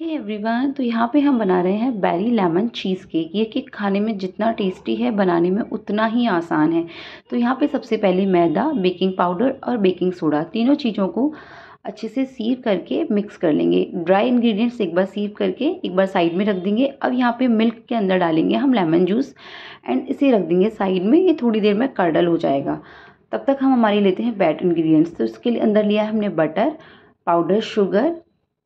हे hey everyone तो यहाँ पे हम बना रहे हैं berry lemon cheesecake cake केक खाने में जितना टेस्टी है बनाने में उतना ही आसान है तो यहाँ पे सबसे पहले मैदा बेकिंग पाउडर और बेकिंग सोडा तीनों चीज़ों को अच्छे से सीव करके मिक्स कर लेंगे ड्राई इंग्रेडिएंट्स एक बार सीव करके एक बार साइड में रख देंगे अब यहाँ पे मिल्क के अंदर डालेंगे हम लेमन जूस एंड इसे रख देंगे साइड में ये थोड़ी देर में कर्डल हो जाएगा तब तक हम हमारे लेते हैं बैट इंग्रेडिएंट्स तो उसके लिए अंदर लिया है हमने butter powder sugar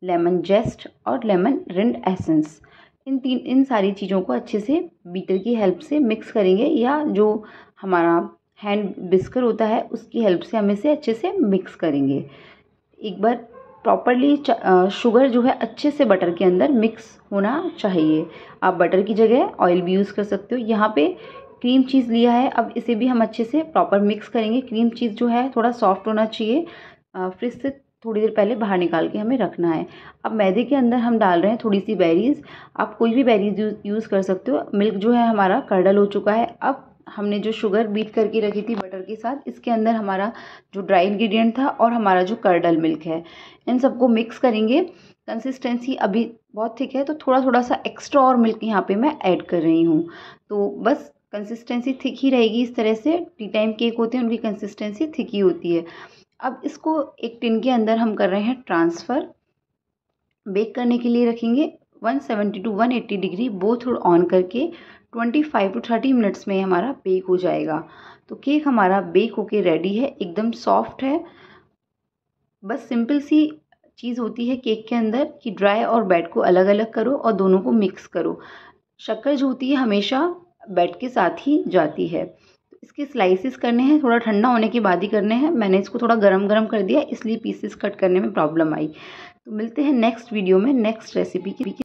lemon zest और लेमन रिंड एसेंस इन तीन इन सारी चीज़ों को अच्छे से बीटर की हेल्प से मिक्स करेंगे या जो हमारा हैंड बिस्कर होता है उसकी हेल्प से हम इसे अच्छे से मिक्स करेंगे एक बार प्रॉपरली शुगर जो है अच्छे से बटर के अंदर मिक्स होना चाहिए आप बटर की जगह ऑयल भी यूज़ कर सकते हो यहाँ पे क्रीम चीज़ लिया है अब इसे भी हम अच्छे से प्रॉपर मिक्स करेंगे क्रीम चीज़ जो है थोड़ा सॉफ्ट होना चाहिए फ्रिज से थोड़ी देर पहले बाहर निकाल के हमें रखना है अब मैदे के अंदर हम डाल रहे हैं थोड़ी सी बेरीज़ आप कोई भी बेरीज़ यूज़ कर सकते हो मिल्क जो है हमारा कर्डल हो चुका है अब हमने जो शुगर बीट करके रखी थी बटर के साथ इसके अंदर हमारा जो ड्राई इंग्रेडिएंट था और हमारा जो कर्डल मिल्क है इन सबको मिक्स करेंगे कंसिस्टेंसी अभी बहुत थिक है तो थोड़ा थोड़ा सा एक्स्ट्रा और मिल्क यहाँ पे मैं ऐड कर रही हूँ तो बस कंसिस्टेंसी थिक ही रहेगी इस तरह से टी टाइम केक होते हैं उनकी कंसिस्टेंसी थिक ही होती है अब इसको एक टिन के अंदर हम कर रहे हैं ट्रांसफ़र बेक करने के लिए रखेंगे 170 टू 180 डिग्री बोथ और ऑन करके 25 टू थर्टी मिनट्स में हमारा बेक हो जाएगा तो केक हमारा बेक होके रेडी है एकदम सॉफ्ट है बस सिंपल सी चीज़ होती है केक के अंदर कि ड्राई और बैट को अलग अलग करो और दोनों को मिक्स करो शक्कर जो होती है हमेशा बैट के साथ ही जाती है इसके स्लाइसिस करने हैं थोड़ा ठंडा होने के बाद ही करने हैं मैंने इसको थोड़ा गरम गरम कर दिया इसलिए पीसेस कट करने में प्रॉब्लम आई तो मिलते हैं नेक्स्ट वीडियो में नेक्स्ट रेसिपी की